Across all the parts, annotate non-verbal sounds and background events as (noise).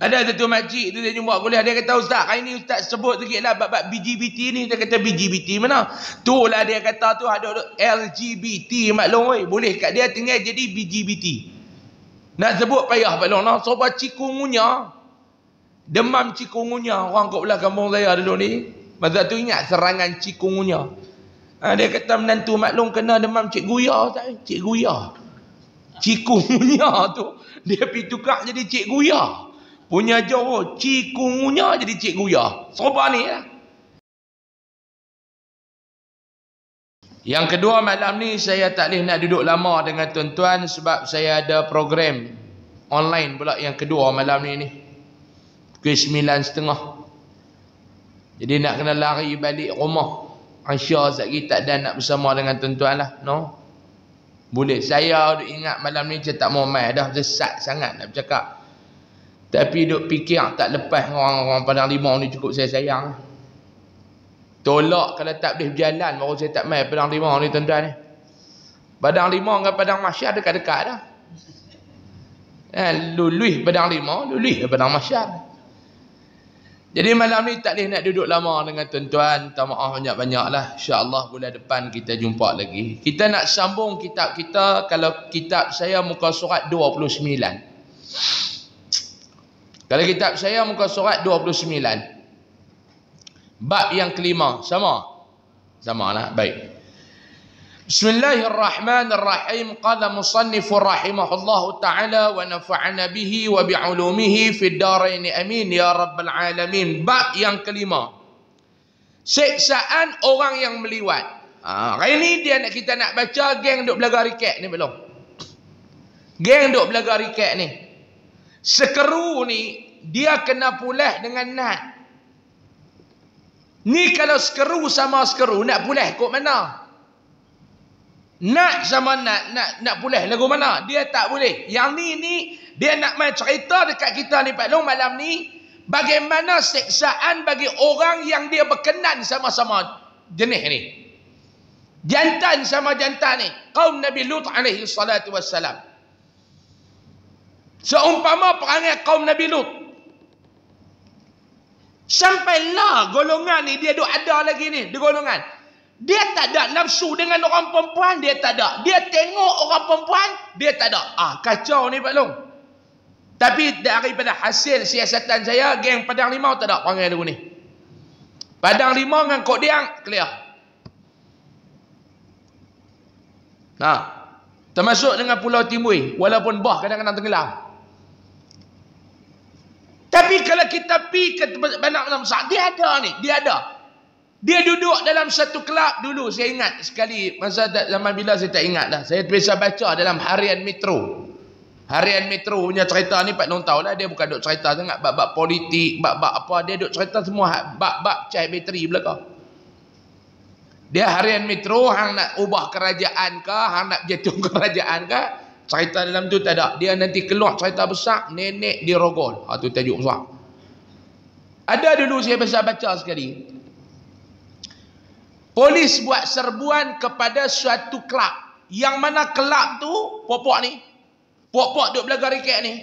Ada satu makcik tu dia jumpa kuliah. Dia kata, Ustaz, hari ni Ustaz sebut sikit lah bapak bab BGBT ni. Dia kata, BGBT mana? Tu lah dia kata tu ada LGBT maklum. Oi. Boleh kat dia tengah jadi BGBT. Nak sebut payah maklum. Nah, sobat cikungunya. Demam cikungunya orang kat belah kampung saya dulu ni. Masa tu ingat serangan cikungunya. Ha, dia kata menantu maklum kena demam cik guya. Tak? Cik Cikungunya (laughs) tu. Dia pergi tukar jadi cik guya. Cik guya. Punya jawa oh, cikgu ngunya jadi cikgu ya. Serupa ni ya. Yang kedua malam ni saya tak boleh nak duduk lama dengan tuan-tuan sebab saya ada program online pula yang kedua malam ni ni. Pukul setengah. Jadi nak kena lari balik rumah. Aisyah sekejap lagi tak ada nak bersama dengan tuan-tuan lah. No? Boleh. Saya ingat malam ni saya tak mau main. Dah sesat sangat nak bercakap. Tapi duk fikir tak lepas orang-orang Padang Limau ni cukup saya sayang. Tolak kalau tak boleh berjalan baru saya tak main Padang Limau ni tuan-tuan ni. Padang Limau dengan Padang Masyar dekat-dekat dah. Eh, luluih Padang Limau, luluih Padang Masyar. Jadi malam ni tak boleh nak duduk lama dengan tuan-tuan. Tak maaf banyak-banyak lah. InsyaAllah bulan depan kita jumpa lagi. Kita nak sambung kitab kita kalau kitab saya muka surat 29. Kalau kitab saya muka surat 29. Bab yang kelima. Sama. Sama lah. Baik. Bismillahirrahmanirrahim. Qala musannifu rahimahullah ta'ala wa nafa'ana bihi wa bi'ulumihi fi darain amin ya rabbal alamin. Bab yang kelima. Siksaan orang yang meliwat. Ha, hari ni dia nak kita nak baca geng duk belaga riket ni belum. Geng duk belaga riket ni. Sekeru ni dia kena pulih dengan nat. Ni kalau sekeru sama sekeru nak pulih kok mana? Nak sama nak nak nak pulih lagu mana? Dia tak boleh. Yang ni ni dia nak main cerita dekat kita ni Pak Long malam ni bagaimana siksaan bagi orang yang dia berkenan sama-sama jenis ni. Jantan sama jantan ni. Kaum Nabi Lut alaihi salatu wassalam. Seumpama perangai kaum Nabi Lut. Sampailah golongan ni dia duk ada lagi ni, di golongan. Dia tak ada nafsu dengan orang perempuan, dia tak ada. Dia tengok orang perempuan, dia tak ada. Ah, kacau ni Pak Long. Tapi daripada hasil siasatan saya, geng Padang Limau tak ada perangai lagu ni. Padang Limau dengan Kok Diang, clear. Nah, ha. termasuk dengan Pulau Timur, walaupun bah kadang-kadang tenggelam. Tapi kalau kita pergi ke tempat banyak macam besar, dia ada ni, dia ada. Dia duduk dalam satu kelab dulu, saya ingat sekali masa zaman bila saya tak ingat dah. Saya biasa baca dalam harian metro. Harian metro punya cerita ni Pak Nong tahu lah, dia bukan duk cerita sangat bab-bab politik, bab-bab apa, dia duk cerita semua bab-bab cahaya bateri belakang. Dia harian metro, hang nak ubah kerajaan ke, hang nak jatuh (laughs) kerajaan ke, Cerita dalam tu tak ada. Dia nanti keluar cerita besar, nenek dirogol. Ha tu tajuk besar. Ada dulu saya biasa baca sekali. Polis buat serbuan kepada suatu kelab. Yang mana kelab tu, popok ni. Popok duduk belakang rikek ni.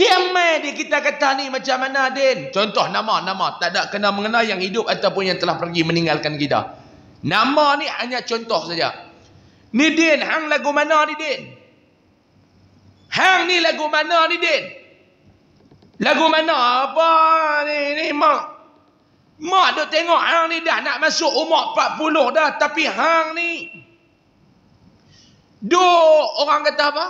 Dia main dia kita kata ni macam mana Din? Contoh nama-nama tak ada kena mengena yang hidup ataupun yang telah pergi meninggalkan kita. Nama ni hanya contoh saja. Ni din, hang lagu mana ni din? Hang ni lagu mana ni din? Lagu mana apa ni ni mak? Mak duk tengok hang ni dah nak masuk umur 40 dah tapi hang ni duk orang kata apa?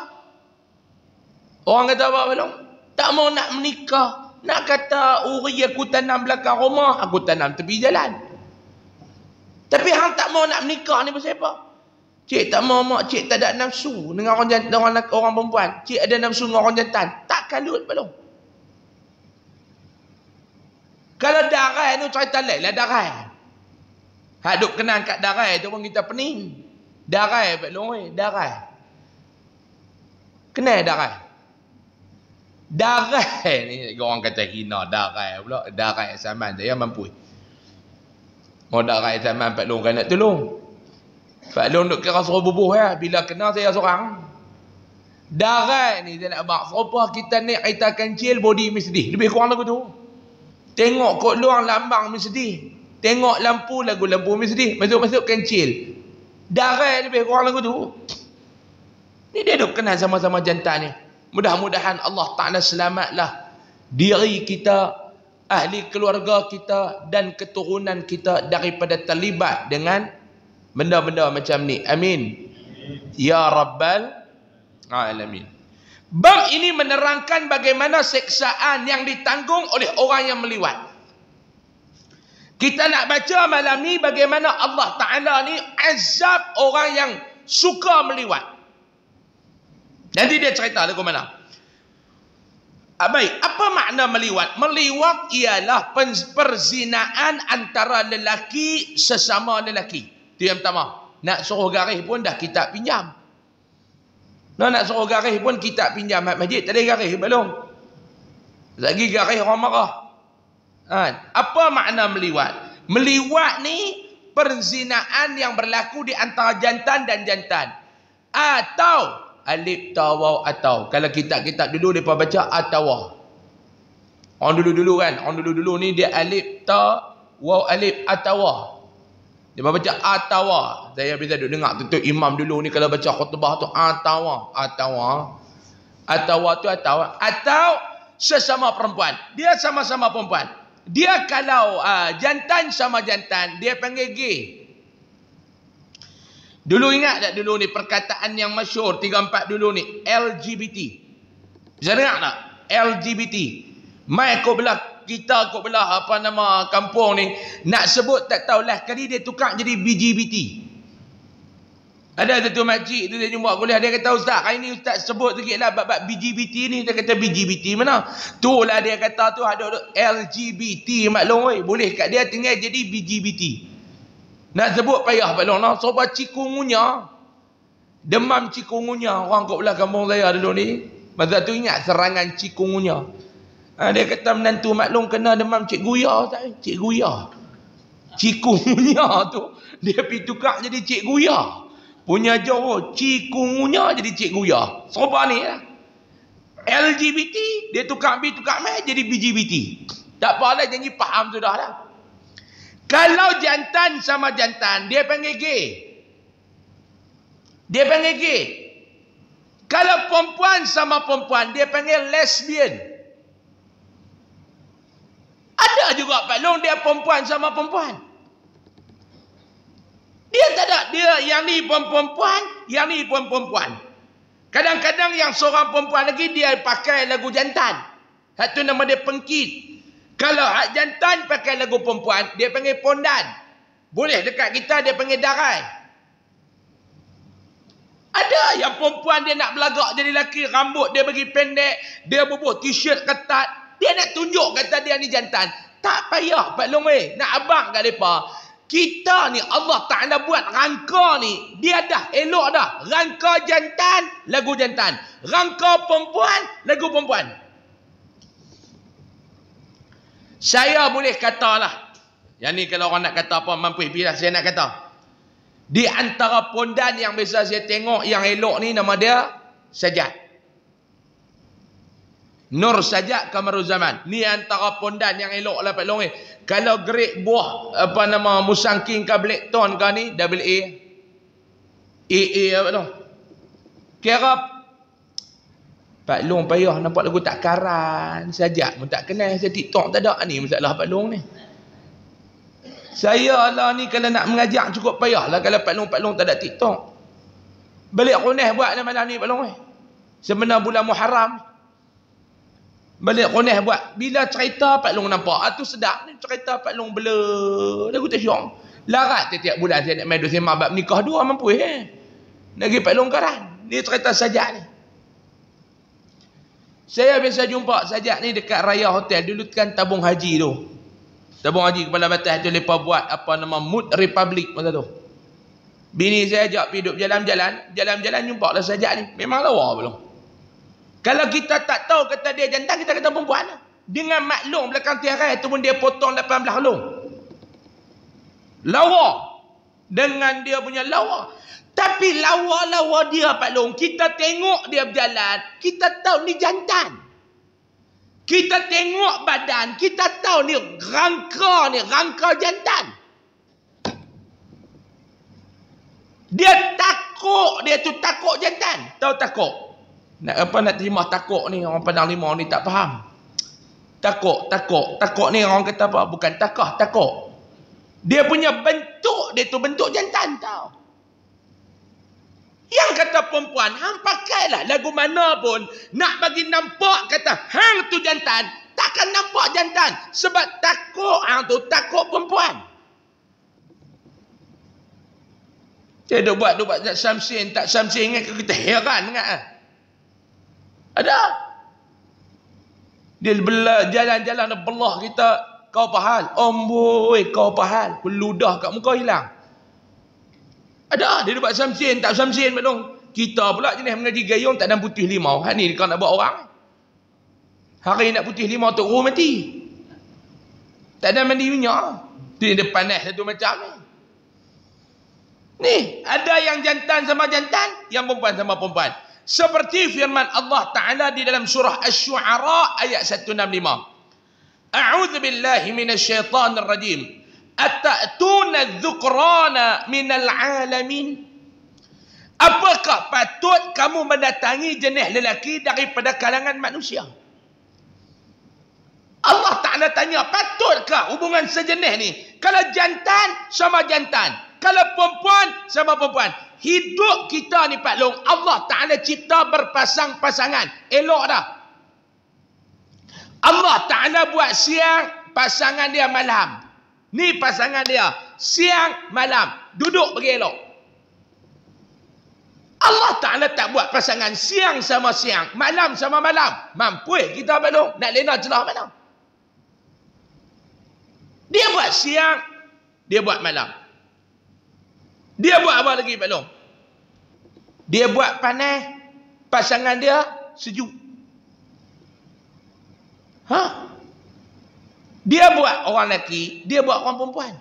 Orang kata apa belum? Tak mau nak menikah. Nak kata uri aku tanam belakang rumah, aku tanam tepi jalan. Tapi hang tak mau nak menikah ni pasal apa? Cik tak mau mak cik tak ada nafsu dengan orang jantan, orang, orang perempuan. Cik ada nafsu dengan orang jantan. Tak kalut belum. Kalau darai tu cerita lain lah darai. Haduk kenal kenang kat darai tu pun kita pening. Darai Pak Long eh, darai. Kenal darai. Darai (laughs) ni orang kata hina darai pula. Darai zaman saya mampu. Mau darai zaman Pak Long kan nak tolong. Pak Long duk kira suruh bubuh ya. Bila kena saya seorang. Darat ni saya nak bak. Serupa kita ni kita kancil body mesti Lebih kurang lagu tu. Tengok kot luar lambang mesti Tengok lampu lagu lampu mesti sedih. Masuk-masuk kancil. Darat lebih kurang lagu tu. Ni dia duk kenal sama-sama jantan ni. Mudah-mudahan Allah Ta'ala selamatlah diri kita, ahli keluarga kita dan keturunan kita daripada terlibat dengan benda-benda macam ni. Amin. Ya Rabbal Alamin. Bab ini menerangkan bagaimana seksaan yang ditanggung oleh orang yang meliwat. Kita nak baca malam ni bagaimana Allah Ta'ala ni azab orang yang suka meliwat. Nanti dia cerita lagu mana. Ah, baik, apa makna meliwat? Meliwat ialah perzinaan antara lelaki sesama Lelaki. Itu yang pertama. Nak suruh garis pun dah kita pinjam. Nak nak suruh garis pun kita pinjam kat masjid. Tak ada garis belum. Lagi garis orang marah. Ha. Apa makna meliwat? Meliwat ni perzinaan yang berlaku di antara jantan dan jantan. Atau alif tawaw atau kalau kita kitab dulu depa baca atau orang dulu-dulu kan orang dulu-dulu ni dia alif tawaw wau alif atawah Imam baca atawa. Saya bila duduk dengar tu, tu imam dulu ni kalau baca khutbah tu atawa. Atawa. Atawa tu atawa. Atau sesama perempuan. Dia sama-sama perempuan. Dia kalau uh, jantan sama jantan, dia panggil gay. Dulu ingat tak dulu ni perkataan yang masyur 3-4 dulu ni LGBT. Bisa dengar tak? LGBT. Mai kau bilang kita kot belah apa nama kampung ni nak sebut tak tahu lah kali dia tukar jadi BGBT ada satu makcik tu dia jumpa kuliah dia kata ustaz hari ni ustaz sebut sikit lah bab-bab BGBT ni dia kata BGBT mana tu lah dia kata tu ada LGBT maklum oi boleh kat dia tinggal jadi BGBT nak sebut payah Pak Long sebab cikungunya demam cikungunya orang kot belah kampung saya dulu ni masa tu ingat serangan cikungunya Ha, dia kata menantu maklum kena demam cik guya tak? Cik guya. Cikungunya tu. Dia pergi tukar jadi cik guya. Punya jawa oh, cikungunya jadi cik guya. Serba ni lah. Ya? LGBT dia tukar B tukar M jadi BGBT. Tak apa lah janji faham sudah lah. Kalau jantan sama jantan dia panggil gay. Dia panggil gay. Kalau perempuan sama perempuan dia panggil lesbian. Ada juga pelong dia perempuan sama perempuan. Dia tak ada. Dia yang ni perempuan-perempuan, yang ni perempuan-perempuan. Kadang-kadang yang seorang perempuan lagi dia pakai lagu jantan. Satu nama dia pengkit. Kalau hak jantan pakai lagu perempuan, dia panggil pondan. Boleh dekat kita dia panggil darai. Ada yang perempuan dia nak belagak jadi lelaki, rambut dia bagi pendek, dia bubuh t-shirt ketat, dia nak tunjuk kata dia ni jantan. Tak payah Pak Long eh. Nak abang kat mereka. Kita ni Allah tak Ta'ala buat rangka ni. Dia dah elok dah. Rangka jantan, lagu jantan. Rangka perempuan, lagu perempuan. Saya boleh katalah. Yang ni kalau orang nak kata apa, mampu pilih saya nak kata. Di antara pondan yang biasa saya tengok yang elok ni nama dia Sajat. Nur saja kamaru zaman. Ni antara pondan yang elok lah Pak Longi. Kalau great buah apa nama Musang King ke Black Tone ke ni WA. AA apa tu? Kira Pak Long payah nampak lagu tak karan saja. Mu tak kenal saya TikTok tak ada ni masalah Pak Long ni. Saya lah ni kalau nak mengajak cukup payah lah kalau Pak Long Pak Long tak ada TikTok. Balik Kunas buat dah malam ni Pak Long eh. Sebenarnya bulan Muharram Balik Ronis buat. Bila cerita Pak Long nampak. Ah tu sedap. Ni cerita Pak Long bela. Lagu tak syok. Larat tiap-tiap bulan. Saya nak main dosa mak nikah dua mampu. Eh. Nagi Pak Long kan. Ni cerita sajak ni. Saya biasa jumpa sajak ni dekat Raya Hotel. Dulu kan tabung haji tu. Tabung haji kepala batas tu lepas buat apa nama Mood Republic masa tu. Bini saya ajak pergi duduk jalan-jalan. Jalan-jalan jumpa lah sajak ni. Memang lawa belum. Kalau kita tak tahu kata dia jantan, kita kata perempuan. Lah. Dengan maklum belakang tiarai tu pun dia potong 18 lung. Lawa. Dengan dia punya lawa. Tapi lawa-lawa dia Pak Long. Kita tengok dia berjalan. Kita tahu ni jantan. Kita tengok badan. Kita tahu ni rangka ni. Rangka jantan. Dia takut dia tu takut jantan. Tahu takut. Nak apa nak terima takok ni orang pandang lima ni tak faham. Takok, takok, takok ni orang kata apa? Bukan takah, takok. Dia punya bentuk dia tu bentuk jantan tau. Yang kata perempuan, hang pakailah lagu mana pun nak bagi nampak kata hang tu jantan, takkan nampak jantan sebab takok hang tu takok perempuan. Dia duk buat duk buat Samsin, tak Samsin ingat kita heran ingat ah. Ada. Dia belah jalan-jalan dia belah kita. Kau pahal. Omboi kau pahal. Peludah kat muka hilang. Ada. Dia dapat samsin. Tak samsin. Maklum. Kita pula jenis mengaji gayung tak ada putih limau. Ha ni kau nak buat orang. Hari nak putih limau tu roh mati. Tak ada mandi minyak. Tu dia panas satu macam ni. Ni, ada yang jantan sama jantan, yang perempuan sama perempuan. Seperti firman Allah Ta'ala di dalam surah Ash-Shu'ara ayat 165. A'udhu billahi minasyaitanir rajim. Atatuna dhukrana minal alamin. Apakah patut kamu mendatangi jenis lelaki daripada kalangan manusia? Allah Ta'ala tanya, patutkah hubungan sejenis ni? Kalau jantan, sama jantan. Kalau perempuan, sama perempuan. Hidup kita ni Pak Long, Allah Ta'ala cipta berpasang-pasangan. Elok dah. Allah Ta'ala buat siang, pasangan dia malam. Ni pasangan dia. Siang, malam. Duduk pergi elok. Allah Ta'ala tak buat pasangan siang sama siang, malam sama malam. Mampu kita Pak Long, nak lena celah mana? Dia buat siang, dia buat malam. Dia buat apa lagi Pak Long? Dia buat panas pasangan dia sejuk. Ha? Dia buat orang lelaki, dia buat orang perempuan.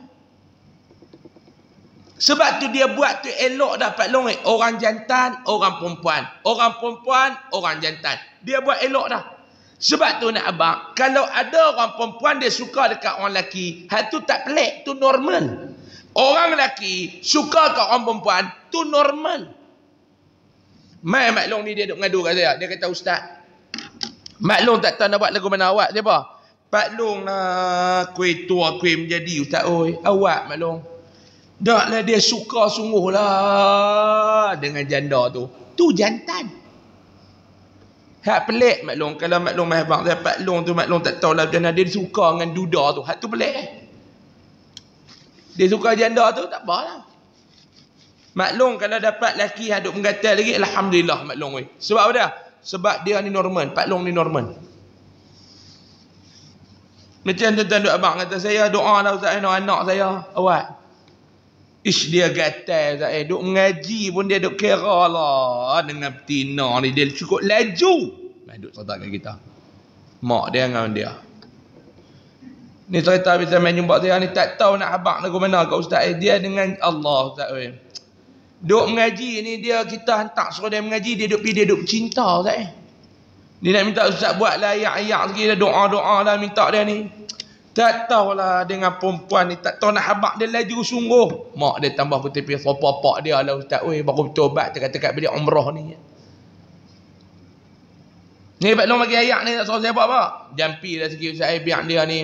Sebab tu dia buat tu elok dapat Pak Long. Orang jantan, orang perempuan. Orang perempuan, orang jantan. Dia buat elok dah. Sebab tu nak abang, kalau ada orang perempuan dia suka dekat orang lelaki, hal tu tak pelik, tu normal. Orang lelaki suka ke orang perempuan tu normal. Mai maklong ni dia duk mengadu kat saya. Dia kata ustaz. Maklong tak tahu nak buat lagu mana awak siapa? Maklong lah kuih tua kuih menjadi ustaz oi. Awak maklong. Taklah dia suka sungguh lah dengan janda tu. Tu jantan. Hak pelik maklong kalau maklong mahabang saya dia long tu maklong tak tahu lah dia suka dengan duda tu. Hak tu pelik eh. Dia suka janda tu tak apalah. Maklong kalau dapat lelaki, hadup menggatal lagi alhamdulillah maklong weh. Sebab apa dia? Sebab dia ni normal, Pak Long ni normal. Macam tu tuan duk abang kata saya doa lah Ustaz Aino eh, anak saya. Awak. Ish dia gatal Ustaz Aino. Eh. Duk mengaji pun dia duk kira lah. Dengan petina ni dia cukup laju. Duk cerita kat kita. Mak dia dengan dia. Ni cerita bila main jumpa dia ni tak tahu nak habaq lagu mana kat ustaz eh. dia dengan Allah ustaz eh. Duk mengaji ni dia kita hantar suruh dia mengaji dia duk pi dia duk cinta ustaz eh. Dia nak minta ustaz buat lah ayat-ayat sikit lah doa-doa lah minta dia ni. Tak tahulah dengan perempuan ni tak tahu nak habaq dia laju sungguh. Mak dia tambah putih pi sopak-pak dia lah ustaz eh. baru bertobat tekat-tekat bila umrah ni. Ni Pak Long bagi ayat ni tak suruh saya buat apa? Jampi lah sikit Ustaz Ibiak eh, dia ni.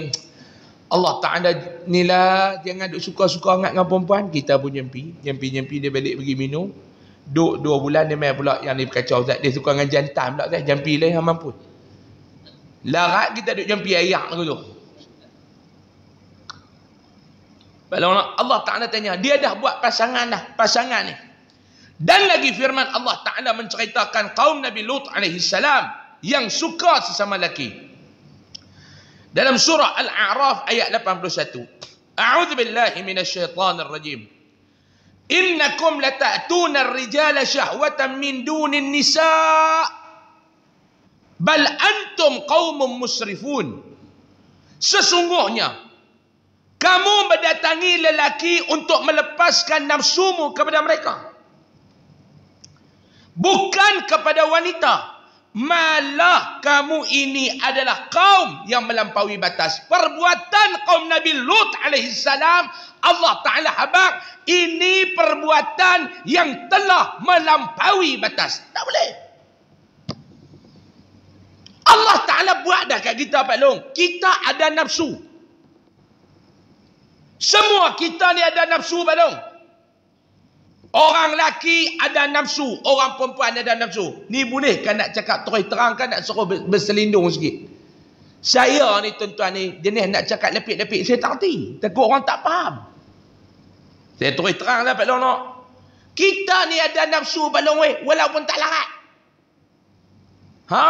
Allah Ta'ala nilai jangan duk suka-suka angat dengan perempuan kita pun nyempi nyempi-nyempi dia balik pergi minum duk dua bulan dia main pula yang dia kacau Zat dia suka dengan jantan pula Zat nyempi lah yang mampu larat kita duk nyempi ayak lagu tu Allah Ta'ala tanya dia dah buat pasangan dah pasangan ni dan lagi firman Allah Ta'ala menceritakan kaum Nabi Lut alaihi salam yang suka sesama lelaki dalam surah Al-A'raf ayat 81. A'udzu billahi minasyaitonir rajim. Innakum lata'tuna ar-rijala shahwatan min dunin nisa' bal antum qaumun musrifun. Sesungguhnya kamu mendatangi lelaki untuk melepaskan nafsumu kepada mereka. Bukan kepada wanita. Malah kamu ini adalah kaum yang melampaui batas. Perbuatan kaum Nabi Lut alaihi Allah Taala habaq ini perbuatan yang telah melampaui batas. Tak boleh. Allah Taala buat dah kat kita Pak Long. Kita ada nafsu. Semua kita ni ada nafsu Pak Long. Orang laki ada nafsu, orang perempuan ada nafsu. Ni boleh kan nak cakap terus terang kan nak suruh berselindung sikit. Saya ni tuan-tuan ni jenis nak cakap lepik-lepik. saya tak reti. Takut orang tak faham. Saya terus terang lah Pak Lono. Kita ni ada nafsu Pak Lono eh, walaupun tak larat. Ha.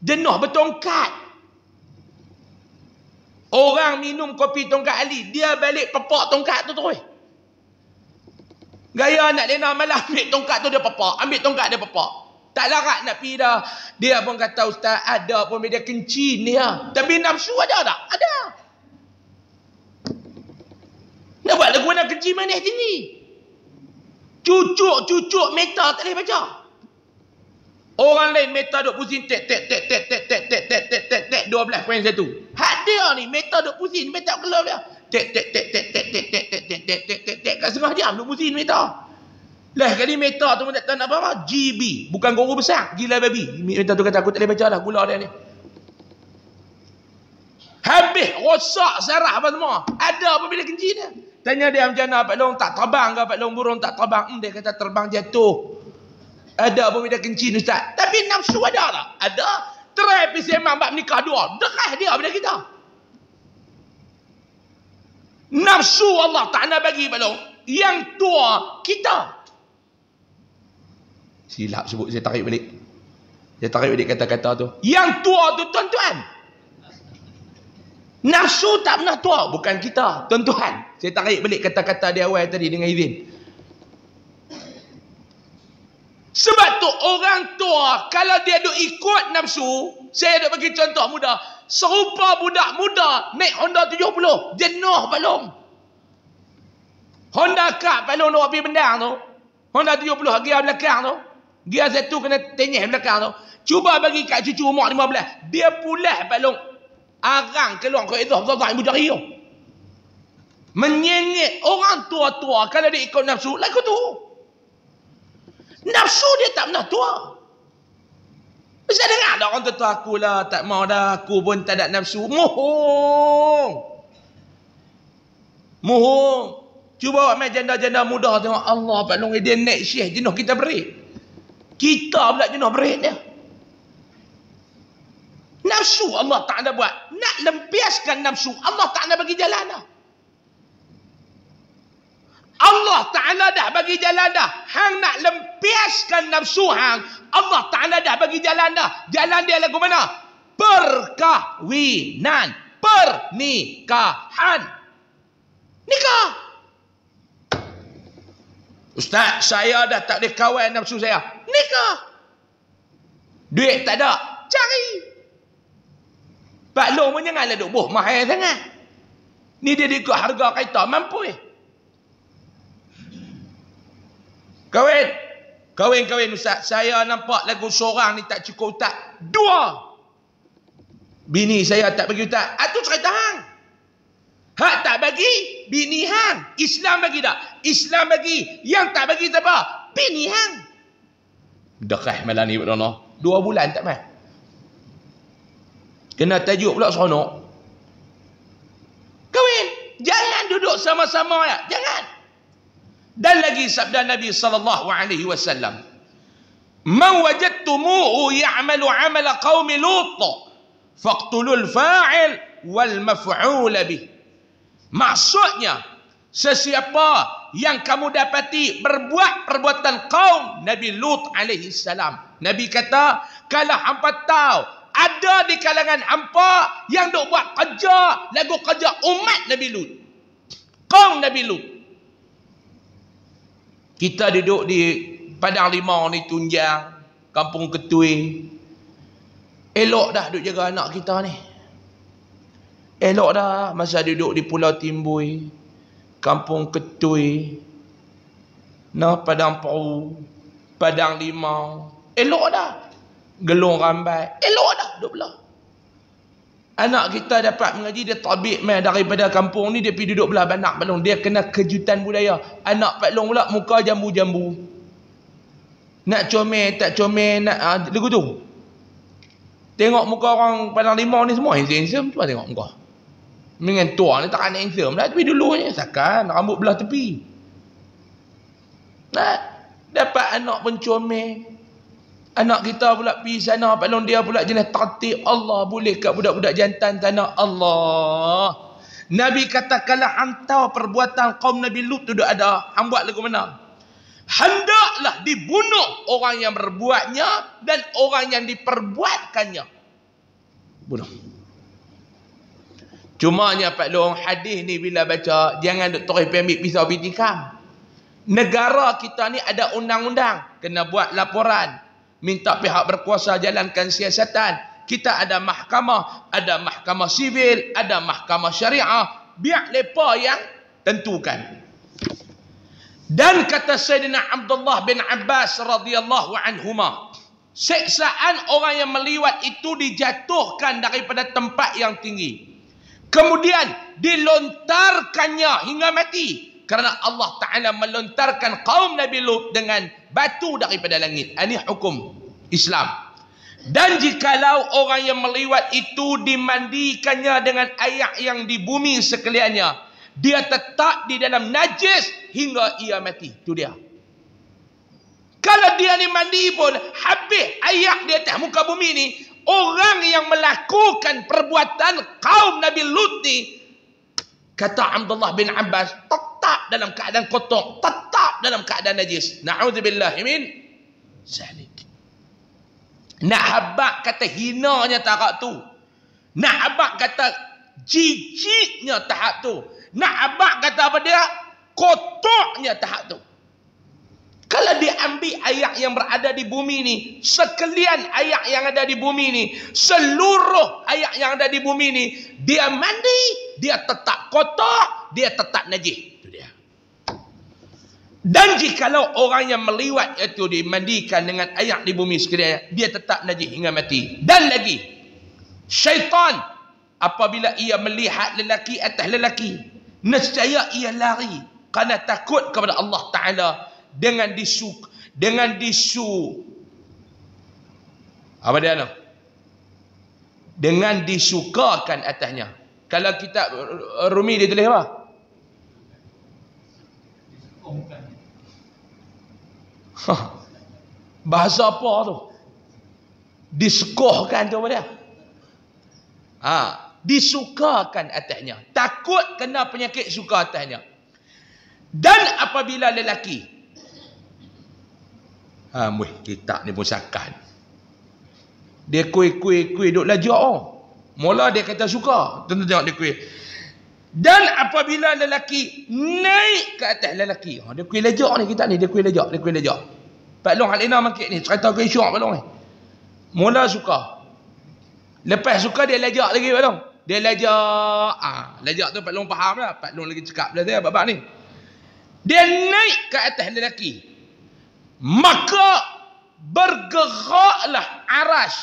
Denuh bertongkat. Orang minum kopi tongkat Ali, dia balik pepak tongkat tu terus. Gaya anak Lena malah ambil tongkat tu dia pepak. Ambil tongkat dia pepak. Tak larat nak pergi dah. Dia pun kata ustaz ada pun dia kencin ni ha. Tapi nafsu ada tak? Ada. Nak buat lagu nak kencin manis sini. Cucuk-cucuk meta tak boleh baca. Orang lain meta duk pusing tek tek tek tek tek tek tek tek tek tek tek 12 poin satu. Hak dia ni meta duk pusing meta kelau dia. Tek tek tek tek tek tek tek tek tek tek tek tek kat setengah jam 20 meter. Lah kali meter tu tak tahu nak apa-apa. GB. Bukan guru besar. Gila babi. Meter tu kata aku tak boleh baca lah. Gula dia ni. Habis rosak sarah apa semua. Ada apa bila kenji dia. Tanya dia macam mana Pak Long tak terbang ke Pak Long burung tak terbang. Hmm, dia kata terbang jatuh. Ada apa bila kenji ustaz. Tapi nafsu ada lah. Ada. Terapi si emang bab nikah dua. Dekah dia bila Kita. Nafsu Allah tak nak bagi pada yang tua kita. Silap sebut saya tarik balik. Saya tarik balik kata-kata tu. Yang tua tu tuan-tuan. Nafsu tak pernah tua. Bukan kita. Tuan-tuan. Saya tarik balik kata-kata dia awal tadi dengan izin. Sebab tu orang tua kalau dia duk ikut nafsu. Saya duk bagi contoh mudah serupa budak muda naik Honda 70 jenuh balong Honda Cup palung nak pergi bendang tu Honda 70 gear belakang tu dia satu kena tenyih belakang tu cuba bagi kat cucu umur 15 dia pulas balong arang keluar kau itu zazah ibu jari tu menyengit orang tua-tua kalau dia ikut nafsu lah tu nafsu dia tak pernah tua Bisa dengar tak orang tua aku lah. Tak mau dah. Aku pun tak ada nafsu. Mohong. Mohong. Cuba awak main janda-janda muda. Tengok Allah Pak Long Edin naik syih. Jenuh kita beri Kita pula jenuh beri dia. Nafsu Allah tak ada buat. Nak lempiaskan nafsu. Allah tak ada bagi jalan dah. Allah Ta'ala dah bagi jalan dah. Hang nak lempiaskan nafsu hang. Allah Ta'ala dah bagi jalan dah. Jalan dia lagu mana? Perkahwinan. Pernikahan. Nikah. Ustaz, saya dah tak boleh kawan nafsu saya. Nikah. Duit tak ada. Cari. Pak Long pun janganlah duk buh mahal sangat. Ni dia ikut harga kereta. Mampu eh. Kawin. Kawin, kawin Ustaz. Saya nampak lagu seorang ni tak cukup tak Dua. Bini saya tak bagi Ustaz. Itu ah, cerita hang. Hak tak bagi, bini hang. Islam bagi tak? Islam bagi. Yang tak bagi tak apa? Bini hang. Dekah malam ni, Pak Dona. Dua bulan tak main. Kena tajuk pula seronok. Kawin. Jangan duduk sama-sama ya. Jangan. Dan lagi sabda Nabi sallallahu alaihi wasallam. Man wajadtumuhu ya'malu 'amala qaumi Lut faqtulul fa'il wal maf'ul bih. Maksudnya sesiapa yang kamu dapati berbuat perbuatan kaum Nabi Lut alaihi salam. Nabi kata, kalau hangpa tahu ada di kalangan hangpa yang dok buat kerja lagu kerja umat Nabi Lut. Kaum Nabi Lut. Kita duduk di Padang Limau ni Tunjang, Kampung Ketui. Elok dah duduk jaga anak kita ni. Elok dah masa duduk di Pulau Timbui, Kampung Ketui, nah Padang Pau, Padang Limau. Elok dah. Gelung rambai. Elok dah duduk belah anak kita dapat mengaji dia tabik mai daripada kampung ni dia pergi duduk belah banak palung dia kena kejutan budaya anak pak long pula muka jambu-jambu nak comel tak comel nak ha, lagu tu tengok muka orang padang limau ni semua handsome tu tengok muka mengen tua ni tak nak handsome lah tapi dulunya sakan rambut belah tepi nak dapat anak pun comel Anak kita pula pergi sana, palung dia pula jenis tertib Allah boleh kat budak-budak jantan tanah Allah. Nabi kata kalau hantar perbuatan kaum Nabi Lut tu dah ada, hang buat lagu mana? Hendaklah dibunuh orang yang berbuatnya dan orang yang diperbuatkannya. Bunuh. Cuma nya Pak Long hadis ni bila baca jangan duk terus pemik pisau bitikam. Negara kita ni ada undang-undang kena buat laporan minta pihak berkuasa jalankan siasatan kita ada mahkamah ada mahkamah sivil ada mahkamah syariah biar lepa yang tentukan dan kata Sayyidina Abdullah bin Abbas radhiyallahu anhuma seksaan orang yang meliwat itu dijatuhkan daripada tempat yang tinggi kemudian dilontarkannya hingga mati kerana Allah Ta'ala melontarkan kaum Nabi Lut dengan batu daripada langit. Ah, ini hukum Islam. Dan jikalau orang yang meliwat itu dimandikannya dengan ayak yang di bumi sekaliannya, dia tetap di dalam najis hingga ia mati. Itu dia. Kalau dia ni mandi pun habis ayak di atas muka bumi ni, orang yang melakukan perbuatan kaum Nabi Lut ni, kata Abdullah bin Abbas, tak dalam keadaan kotor tetap dalam keadaan najis na'udzubillah min zalik nak habak kata hinanya tahap tu nak habak kata jijiknya tahap tu nak habak kata apa dia kotoknya tahap tu kalau diambil ayat yang berada di bumi ni, sekalian ayat yang ada di bumi ni, seluruh ayat yang ada di bumi ni, dia mandi, dia tetap kotor, dia tetap najis. Dan jikalau orang yang meliwat itu dimandikan dengan air di bumi sekalian, dia tetap najis hingga mati. Dan lagi, syaitan apabila ia melihat lelaki atas lelaki, nescaya ia lari kerana takut kepada Allah Taala dengan disu dengan disu apa dia nak? Dengan disukakan atasnya. Kalau kita Rumi dia tulis apa? Ha. Bahasa apa tu? Disukuhkan tu apa dia? Ha, disukakan atasnya. Takut kena penyakit suka atasnya. Dan apabila lelaki. Ha, muih, kita ni pun sakan. Dia kuih-kuih-kuih duduk lajak. Oh. Mula dia kata suka. Tentu tengok dia kuih. Dan apabila lelaki naik ke atas lelaki. Ha, dia kuih lejak ni kita ni. Dia kuih lejak. Dia kuih lejak. Pak Long Halina makin ni. Cerita kuih syok Pak Long ni. Mula suka. Lepas suka dia lejak lagi Pak Long. Dia lejak. Ah, ha, lejak tu Pak Long faham lah. Pak Long lagi cakap pula saya. Bapak ni. Dia naik ke atas lelaki. Maka bergeraklah aras.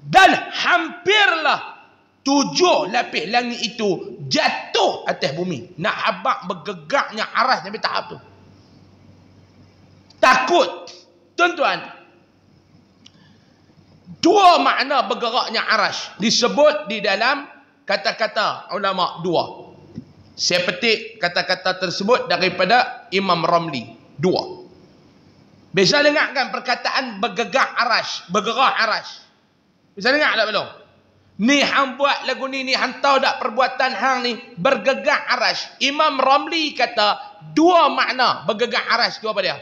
Dan hampirlah tujuh lapis langit itu jatuh atas bumi. Nak habak bergegaknya arah, sampai tahap tu. Takut. Tuan-tuan. Dua makna bergeraknya aras. Disebut di dalam kata-kata ulama dua. Saya petik kata-kata tersebut daripada Imam Ramli. Dua. Biasa dengarkan perkataan bergegak aras. Bergerak aras. Bisa dengar tak belum? Ni hang buat lagu ni ni hang tahu tak perbuatan hang ni bergegak arash. Imam Ramli kata dua makna bergegak arash tu apa dia?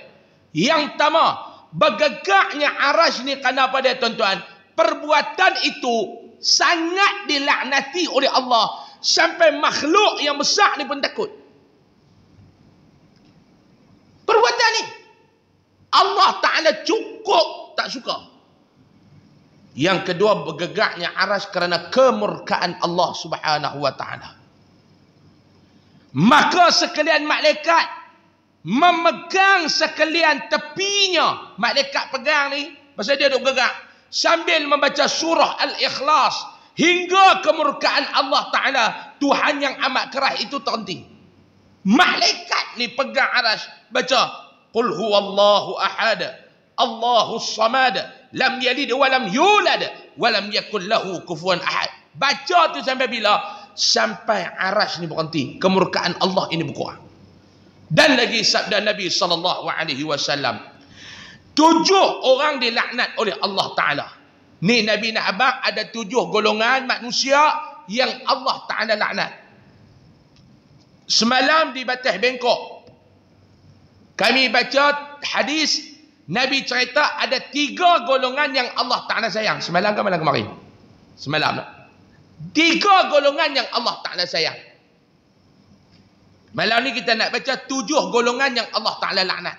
Yang pertama, bergegaknya arash ni kerana apa dia tuan-tuan? Perbuatan itu sangat dilaknati oleh Allah sampai makhluk yang besar ni pun takut. Perbuatan ni Allah Taala cukup tak suka. Yang kedua bergegaknya aras kerana kemurkaan Allah subhanahu wa ta'ala. Maka sekalian malaikat memegang sekalian tepinya. Malaikat pegang ni, masa dia duduk gegak. Sambil membaca surah Al-Ikhlas. Hingga kemurkaan Allah ta'ala. Tuhan yang amat kerah itu terhenti. Malaikat ni pegang aras. Baca. Qul Allahu ahada. Allahus samada lam yalid wa lam yulad wa lam yakul lahu kufuwan ahad. Baca tu sampai bila? Sampai arash ni berhenti. Kemurkaan Allah ini buka. Dan lagi sabda Nabi sallallahu alaihi wasallam. Tujuh orang dilaknat oleh Allah Taala. Ni Nabi nak abang ada tujuh golongan manusia yang Allah Taala laknat. Semalam di Batas Bengkok. Kami baca hadis Nabi cerita ada tiga golongan yang Allah Ta'ala sayang. Semalam ke malam kemarin? Semalam tak? Tiga golongan yang Allah Ta'ala sayang. Malam ni kita nak baca tujuh golongan yang Allah Ta'ala laknat.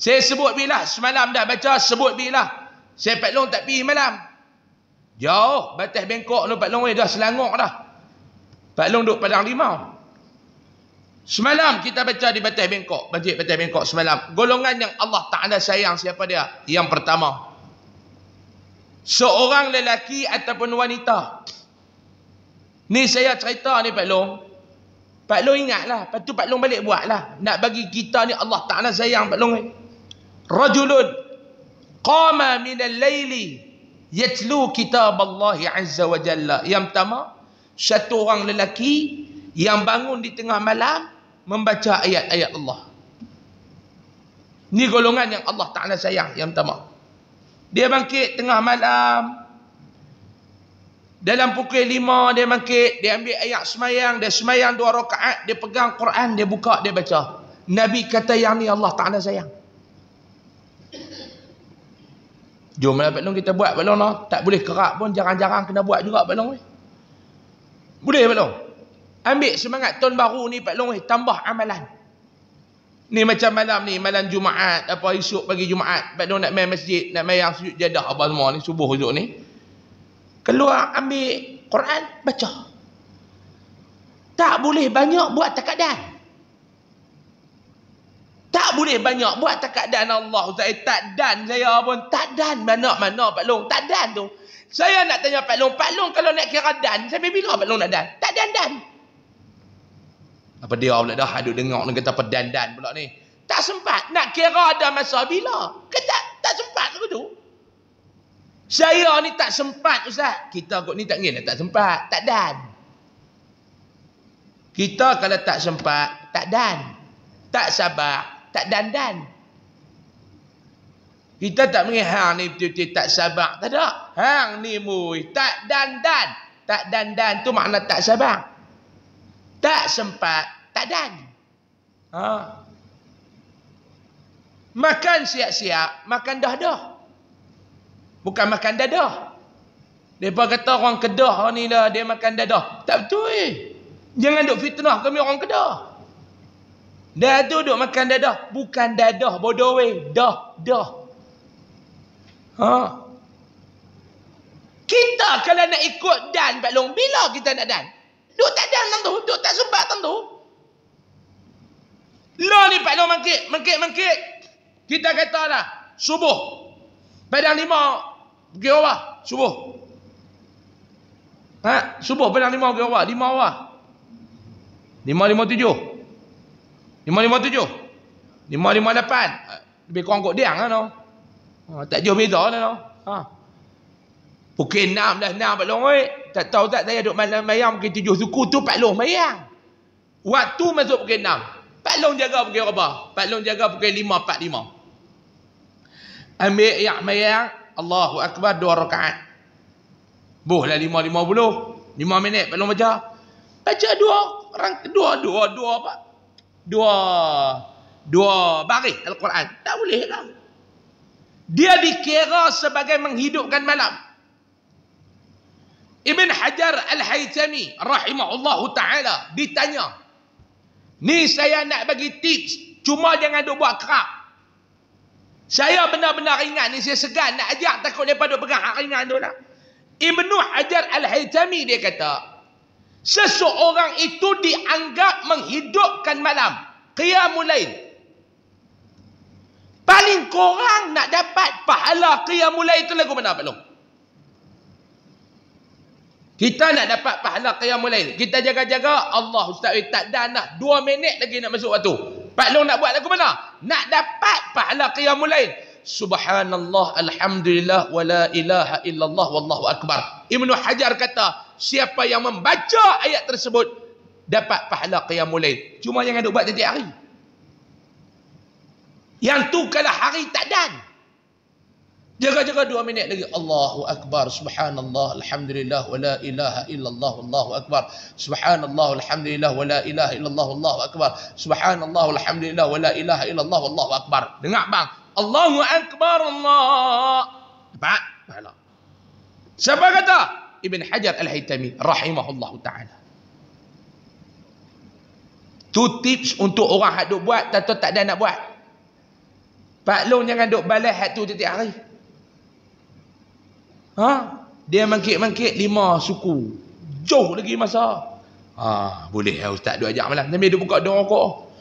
Saya sebut bila semalam dah baca sebut bila. Saya Pak Long tak pergi malam. Jauh batas bengkok tu Pak Long dah selangor dah. Pak Long duduk padang limau. Semalam kita baca di Batai Bengkok. di Batai Bengkok semalam. Golongan yang Allah Ta'ala sayang siapa dia? Yang pertama. Seorang lelaki ataupun wanita. Ni saya cerita ni Pak Long. Pak Long ingatlah. Lepas tu Pak Long balik buat lah Nak bagi kita ni Allah Ta'ala sayang Pak Long Rajulun. Qama minal layli. Yatlu kitab Allah Azza wa Jalla. Yang pertama. Satu orang lelaki. Yang bangun di tengah malam membaca ayat-ayat Allah. Ini golongan yang Allah Ta'ala sayang, yang pertama. Dia bangkit tengah malam. Dalam pukul lima dia bangkit, dia ambil ayat semayang, dia semayang dua rakaat, dia pegang Quran, dia buka, dia baca. Nabi kata yang ni Allah Ta'ala sayang. Jom lah Pak kita buat Pak Long Tak boleh kerap pun jarang-jarang kena buat juga Pak Boleh Pak Ambil semangat tahun baru ni Pak Long, eh, tambah amalan. Ni macam malam ni, malam Jumaat, apa esok pagi Jumaat, Pak Long nak main masjid, nak main yang sujud jadah apa semua ni, subuh esok ni. Keluar ambil Quran, baca. Tak boleh banyak buat takadan. Tak boleh banyak buat takadan Allah. Saya eh, takdan saya pun takdan mana-mana Pak Long, takdan tu. Saya nak tanya Pak Long, Pak Long kalau nak kira dan, sampai bila Pak Long nak dan? Takdan dan. dan apa dia pula dah ada dengar ni kata apa dandan pula ni tak sempat nak kira ada masa bila kata tak sempat aku tu saya ni tak sempat ustaz kita kot ni tak ngin tak sempat tak dan kita kalau tak sempat tak dan tak sabar tak dandan kita tak mengi hang ni betul-betul tak sabar tak ada hang ni mui tak dandan tak dandan tu makna tak sabar tak sempat tak dan. Ha. Makan siap-siap, makan dah-dah. Bukan makan dadah. Depa kata orang Kedah ni lah dia makan dadah. Tak betul eh. Jangan duk fitnah kami orang Kedah. Dah tu duk makan dadah, bukan dadah bodoh weh, dah, dah. Ha. Kita kalau nak ikut dan Pak Long, bila kita nak dan? Duk tak jalan tu, duk tak sebat tu. Lo ni Pak Long mangkit, mangkit, mangkit. Kita kata lah, subuh. Padang lima, pergi awal, subuh. Ha? Subuh, padang lima, pergi awal, lima awal. Lima, lima, tujuh. Lima, lima, tujuh. Lima, lima, lapan. Lebih kurang kot diang lah no. Ha, tak jauh beza lah no. Ha. Pukul enam dah, enam Pak Long, Eh. Tak tahu tak saya duduk malam mayang pergi tujuh suku tu Pak Long mayang. Waktu masuk pukul enam. Pak Long jaga pukul apa? Pak Long jaga pukul lima, empat lima. Ambil yang mayang. Allahu Akbar dua rakaat. Boh lah lima lima puluh. Lima minit Pak Long baca. Baca dua. orang dua, dua, dua apa? Dua. Dua baris Al-Quran. Tak boleh lah. Dia dikira sebagai menghidupkan malam. Ibn Hajar Al-Haythami rahimahullah taala ditanya, "Ni saya nak bagi tips, cuma jangan duk buat kerap." Saya benar-benar ingat ni saya segan nak ajak takut depa duk pegang hak ringan tu lah. Ibn Hajar Al-Haythami dia kata, seseorang itu dianggap menghidupkan malam, qiyamul lain. Paling kurang nak dapat pahala qiyamul lain tu lagu mana belum? Kita nak dapat pahala qiyamulail. Kita jaga-jaga. Allah Ustaz eh, tak dah nak 2 minit lagi nak masuk waktu. Pak Long nak buat lagu mana? Nak dapat pahala qiyamulail. Subhanallah, alhamdulillah, wala ilaha illallah wallahu akbar. Ibnu Hajar kata, siapa yang membaca ayat tersebut dapat pahala qiyamulail. Cuma yang duk buat tiap hari. Yang tu kalau hari tak dan. Jaga-jaga dua minit lagi. Allahu Akbar, Subhanallah, Alhamdulillah, Wala ilaha illallah, Allahu Akbar. Subhanallah, Alhamdulillah, Wala ilaha illallah, Allahu Akbar. Subhanallah, Alhamdulillah, Wala ilaha illallah, Allahu Akbar. Dengar bang. Allahu Akbar, Allah. Nampak? Pahala. Siapa kata? Ibn Hajar Al-Haytami, Rahimahullah Ta'ala. Two tips untuk orang yang duk buat, tak tak ada nak buat. Pak Long jangan duk balai hati tu setiap hari. Ha? Dia mangkit-mangkit lima suku. Jauh lagi masa. Ha, boleh ya ustaz duk ajak malam. Tapi dia buka doa kok.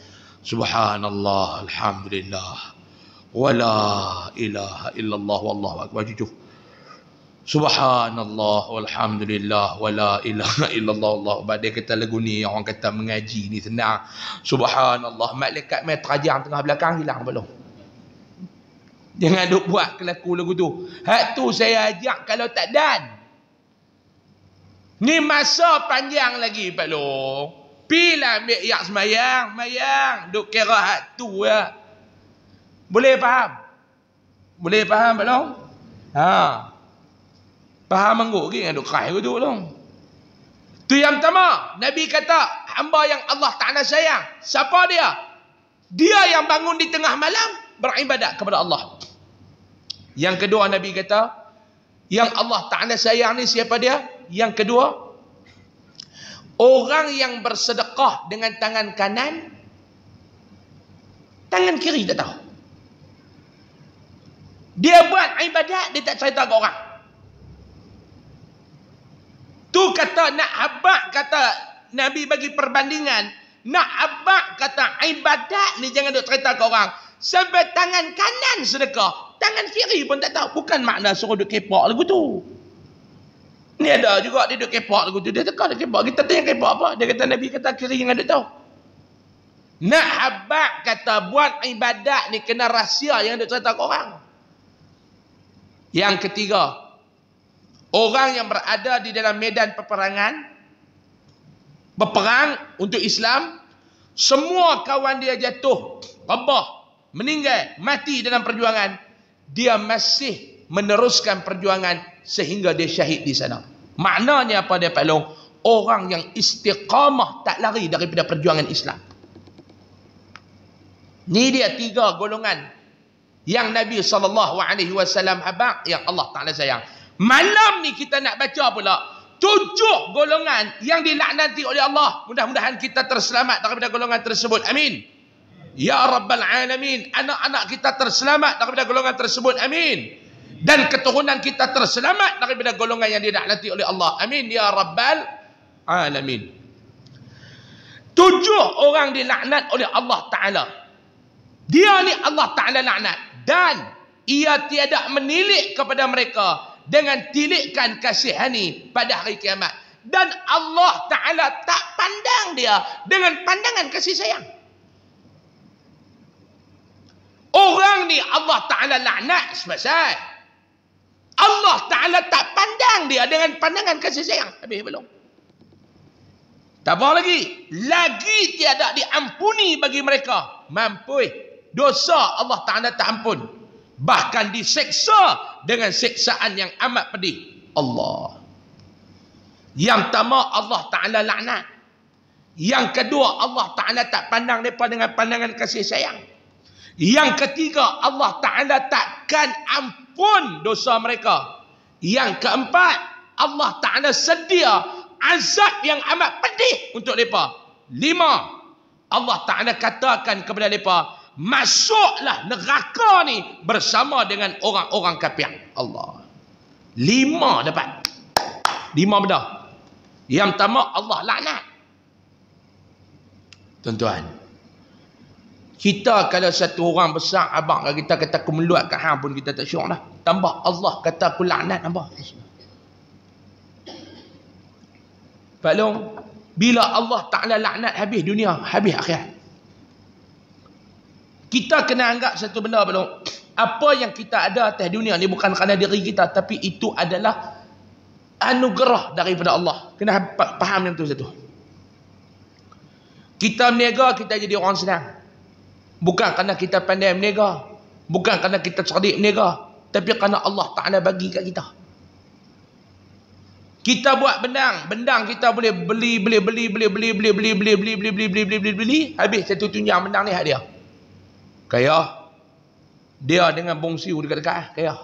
Subhanallah, alhamdulillah. Wala ilaha illallah wallahu akbar. Cucuk. Subhanallah walhamdulillah wala ilaha illallah Allah badai kata lagu ni orang kata mengaji ni senang Subhanallah malaikat mai terajang tengah belakang hilang belum Jangan duk buat kelaku lagu tu. Hak tu saya ajak kalau tak dan. Ni masa panjang lagi Pak Long. Bila ambil yak semayang, mayang. Duk kira hak tu ya. Boleh faham? Boleh faham Pak Long? Ha. Faham mangguk ke yang duk kerai tu Pak Long? Tu yang pertama. Nabi kata, hamba yang Allah Ta'ala sayang. Siapa dia? Dia yang bangun di tengah malam beribadat kepada Allah. Yang kedua Nabi kata, yang Allah Taala sayang ni siapa dia? Yang kedua, orang yang bersedekah dengan tangan kanan, tangan kiri tak tahu. Dia buat ibadat, dia tak cerita ke orang. Tu kata nak abak kata Nabi bagi perbandingan. Nak abak kata ibadat ni jangan duk cerita ke orang. Sampai tangan kanan sedekah. Tangan kiri pun tak tahu. Bukan makna suruh duduk kepak lagu tu. Ni ada juga dia duduk kepak lagu tu. Dia tekan duduk kepak. Kita tanya kepak apa? Dia kata Nabi kata kiri yang ada tahu. Nak habak kata buat ibadat ni kena rahsia yang dia cerita ke orang. Yang ketiga. Orang yang berada di dalam medan peperangan. Berperang untuk Islam. Semua kawan dia jatuh. Rebah. Meninggal. Mati dalam perjuangan dia masih meneruskan perjuangan sehingga dia syahid di sana. Maknanya apa dia Pak Long? Orang yang istiqamah tak lari daripada perjuangan Islam. Ini dia tiga golongan yang Nabi SAW habak yang Allah Ta'ala sayang. Malam ni kita nak baca pula tujuh golongan yang dilaknati oleh Allah. Mudah-mudahan kita terselamat daripada golongan tersebut. Amin. Ya Rabbal Alamin Anak-anak kita terselamat daripada golongan tersebut Amin Dan keturunan kita terselamat daripada golongan yang dinaklati oleh Allah Amin Ya Rabbal Alamin Tujuh orang dilaknat oleh Allah Ta'ala Dia ni Allah Ta'ala laknat Dan ia tiada menilik kepada mereka Dengan tilikkan kasihani pada hari kiamat Dan Allah Ta'ala tak pandang dia Dengan pandangan kasih sayang Orang ni Allah Ta'ala laknat sebesar. Allah Ta'ala tak pandang dia dengan pandangan kasih sayang. Habis belum? Tak apa lagi. Lagi tiada diampuni bagi mereka. Mampu. Dosa Allah Ta'ala tak ampun. Bahkan diseksa dengan seksaan yang amat pedih. Allah. Yang pertama Allah Ta'ala laknat. Yang kedua Allah Ta'ala tak pandang mereka dengan pandangan kasih sayang. Yang ketiga, Allah Ta'ala takkan ampun dosa mereka. Yang keempat, Allah Ta'ala sedia azab yang amat pedih untuk mereka. Lima, Allah Ta'ala katakan kepada mereka, masuklah neraka ni bersama dengan orang-orang kafir. Allah. Lima dapat. Lima benda. Yang pertama, Allah laknat. Tuan-tuan, kita kalau satu orang besar abang kalau kita kata aku meluat kat hang pun kita tak syok lah. Tambah Allah kata aku laknat apa? Paklong bila Allah Taala laknat habis dunia, habis akhirat. Kita kena anggap satu benda paklong. Apa yang kita ada atas dunia ni bukan kerana diri kita tapi itu adalah anugerah daripada Allah. Kena faham yang tu satu. Kita berniaga kita jadi orang senang. Bukan kerana kita pandai berniaga. Bukan kerana kita cerdik berniaga. Tapi kerana Allah Ta'ala bagi kat kita. Kita buat bendang, bendang kita boleh beli, beli, beli, beli, beli, beli, beli, beli, beli, beli, beli, beli, beli, beli, beli. Habis satu tunjang benang ni hak dia. Kaya. Dia dengan bongsi dekat-dekat. Kaya.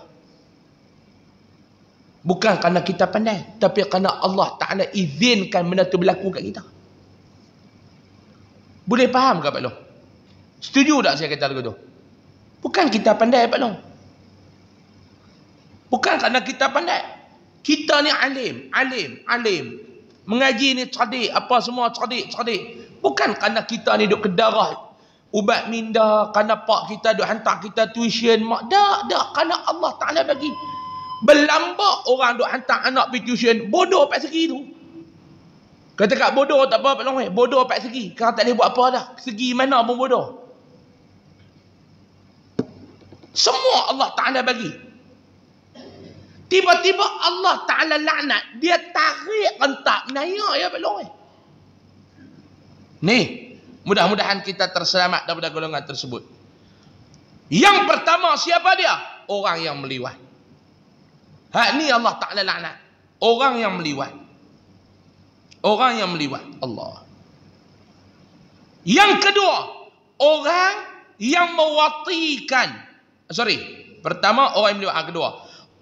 Bukan kerana kita pandai. Tapi kerana Allah Ta'ala izinkan benda tu berlaku kat kita. Boleh faham ke Pak Long? Setuju tak saya kata begitu? Bukan kita pandai Pak Long. Bukan kerana kita pandai. Kita ni alim, alim, alim. Mengaji ni cerdik, apa semua cerdik, cerdik. Bukan kerana kita ni duk kedarah ubat minda, kerana pak kita duk hantar kita tuition, mak dak dak kerana Allah Taala bagi. Belamba orang duk hantar anak pergi tuition, bodoh pak segi tu. Kata kat bodoh tak apa Pak Long, bodoh pak segi. Kau tak boleh buat apa dah. Segi mana pun bodoh. Semua Allah Ta'ala bagi. Tiba-tiba Allah Ta'ala laknat. Dia tarik rentak. Naya ya belum. Ni. Mudah-mudahan kita terselamat daripada golongan tersebut. Yang pertama siapa dia? Orang yang meliwat. Ha, ni Allah Ta'ala laknat. Orang yang meliwat. Orang yang meliwat. Allah. Yang kedua. Orang yang mewatikan. Orang sorry pertama orang yang menerima kedua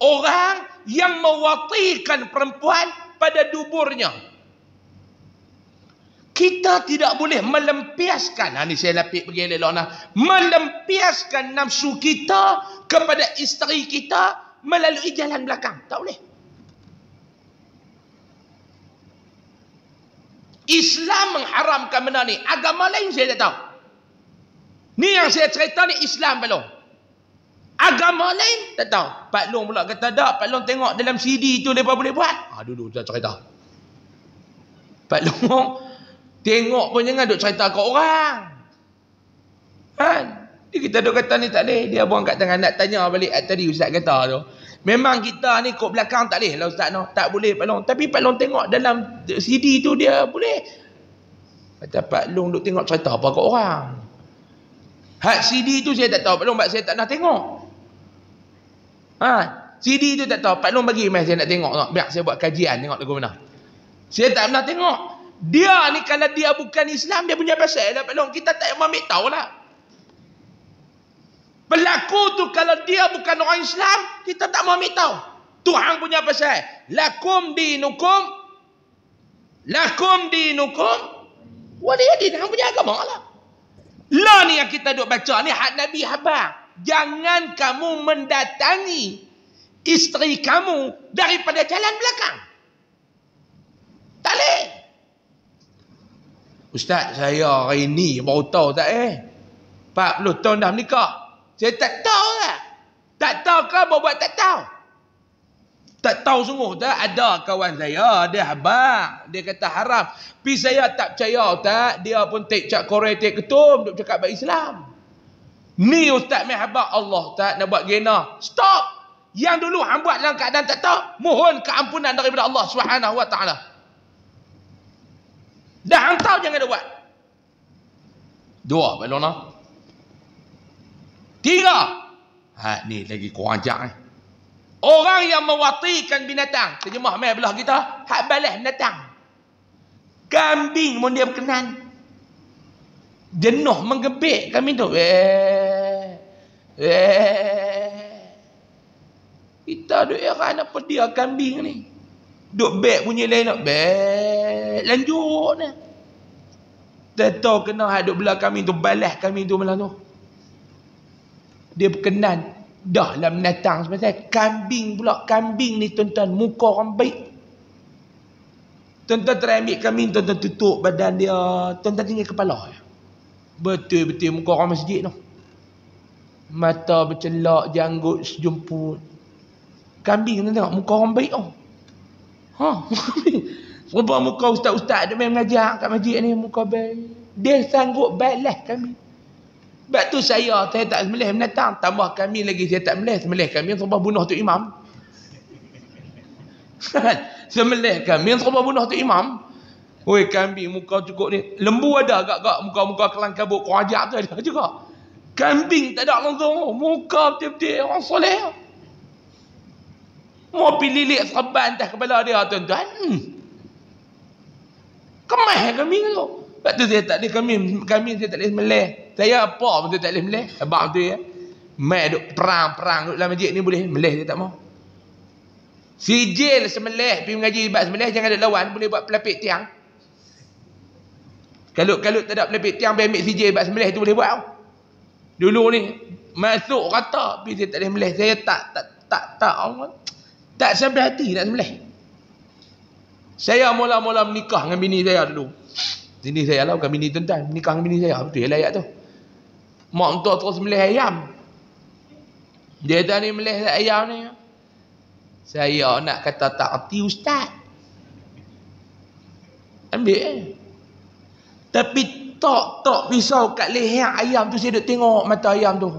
orang yang mewatikan perempuan pada duburnya kita tidak boleh melempiaskan ini ha, saya lapik pergi elok nah melempiaskan nafsu kita kepada isteri kita melalui jalan belakang tak boleh Islam mengharamkan benda ni agama lain saya tak tahu ni yang saya cerita ni Islam belum agama lain tak tahu Pak Long pula kata tak Pak Long tengok dalam CD tu mereka boleh buat ha, dulu saya cerita Pak Long tengok pun jangan duk cerita ke orang ha? dia kita duk kata ni tak boleh dia buang kat tangan nak tanya balik tadi ustaz kata tu memang kita ni kot belakang tak boleh lah ustaz no. tak boleh Pak Long tapi Pak Long tengok dalam CD tu dia boleh kata Pak Long duk tengok cerita apa ke orang Hak CD tu saya tak tahu. Belum buat saya tak nak tengok. Ha, CD tu tak tahu. Pak Long bagi mai saya nak tengok tak. Biar saya buat kajian tengok lagu mana. Saya tak pernah tengok. Dia ni kalau dia bukan Islam dia punya pasal lah Pak Long. Kita tak mau ambil tahu lah. Pelaku tu kalau dia bukan orang Islam, kita tak mau ambil tahu. Tuhan punya pasal. Lakum dinukum. Lakum dinukum. Wali dia Hang punya agama lah. Lah ni yang kita duk baca. Ni hak Nabi habang jangan kamu mendatangi isteri kamu daripada jalan belakang. Tali, Ustaz, saya hari ni baru tahu tak eh. 40 tahun dah menikah. Saya tak tahu lah. Tak tahu ke buat, buat tak tahu. Tak tahu sungguh tak? Ada kawan saya, dia habak. Dia kata haram. Tapi saya tak percaya tak? Dia pun take cak korek, take ketum. Duk cakap baik Islam. Ni ustaz mai habaq Allah tak nak buat gena. Stop. Yang dulu hang buat dalam keadaan tak tahu, mohon keampunan daripada Allah Subhanahu wa taala. Dah hang tahu jangan buat. Dua belona. Tiga. Ha ni lagi kurang ajar eh. Orang yang mewatikan binatang, terjemah mai belah kita, hak balas binatang. Kambing mun dia berkenan. Jenuh menggebik kami tu. Eh, Eh. Kita duk era ya, nak kan, pedia kambing ni. Duk bek bunyi lain nak bek. Lanjut ni. Tak tahu kena hadut belah kami tu. Balas kami tu malam tu. Dia berkenan. Dah lah menatang sebenarnya. Kambing pula. Kambing ni tuan-tuan. Muka orang baik. Tuan-tuan terambil kami. Tuan-tuan tutup badan dia. Tuan-tuan tinggal kepala. Betul-betul muka orang masjid tu. No. Mata bercelak, janggut sejumput. Kambing kena tengok, muka orang baik. Oh. Ha, (laughs) muka baik. muka ustaz-ustaz dia main mengajar kat masjid ni, muka baik. Dia sanggup balas kami. Sebab tu saya, saya tak semelih menatang. Tambah kami lagi, saya tak semelih. Semelih kami, sebab bunuh tu imam. (laughs) semelih kami, sebab bunuh tu imam. Weh kambing muka cukup ni. Lembu ada agak-agak muka-muka kelang kabut kurang ajak tu ada juga. Kambing tak ada langsung. Muka betul-betul orang soleh. Mau pilih lilik serban atas kepala dia tuan-tuan. Kemah kami tu. Sebab tu saya tak boleh kami. Kami saya tak boleh meleh. Saya apa pun saya tak boleh meleh. Sebab tu ya. Mak duk perang-perang duk dalam masjid ni boleh meleh dia tak mau. Sijil semeleh pergi mengaji sebab semeleh jangan ada lawan boleh buat pelapik tiang. Kalau kalau tak ada pelapik tiang ambil sijil sebab semeleh tu boleh buat. Tau. Dulu ni masuk kata, tapi dia tak boleh meleh. Saya tak tak tak tak Allah. Tak sampai hati nak meleh. Saya mula-mula menikah dengan bini saya dulu. Bini saya lah bukan bini tuan-tuan. Menikah dengan bini saya. Betul lah ayat tu. Mak mentua terus meleh ayam. Dia tak ni meleh ayam ni. Saya nak kata tak hati ustaz. Ambil eh. Tapi tok tok pisau kat leher ayam tu saya duk tengok mata ayam tu.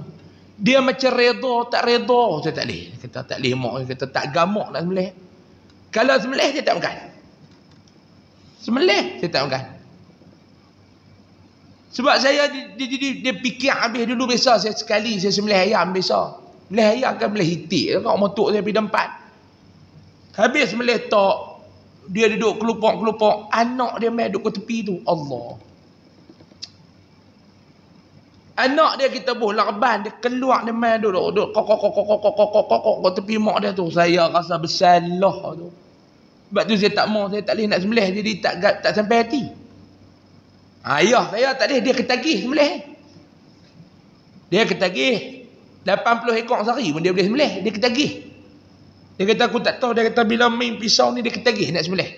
Dia macam redha tak redha saya tak leh. Kata tak leh mak kata tak gamak nak lah sembelih. Kalau sembelih dia tak makan. Sembelih saya tak makan. Sebab saya dia, dia, dia, dia fikir habis dulu biasa saya sekali saya sembelih ayam biasa. Sembelih ayam kan boleh hitik kan motok saya pergi tempat. Habis sembelih tok dia duduk kelupok-kelupok anak dia main duduk ke tepi tu Allah anak dia kita buh larban dia keluar dia main duduk duduk kok kok kok kok kok kok kok kok tepi mak dia tu saya rasa bersalah tu sebab tu saya tak mau saya tak boleh nak sembelih jadi tak tak sampai hati ayah saya tak boleh dia ketagih sembelih dia ketagih 80 ekor sehari pun dia boleh sembelih dia ketagih dia kata aku tak tahu dia kata bila main pisau ni dia ketagih nak sembelih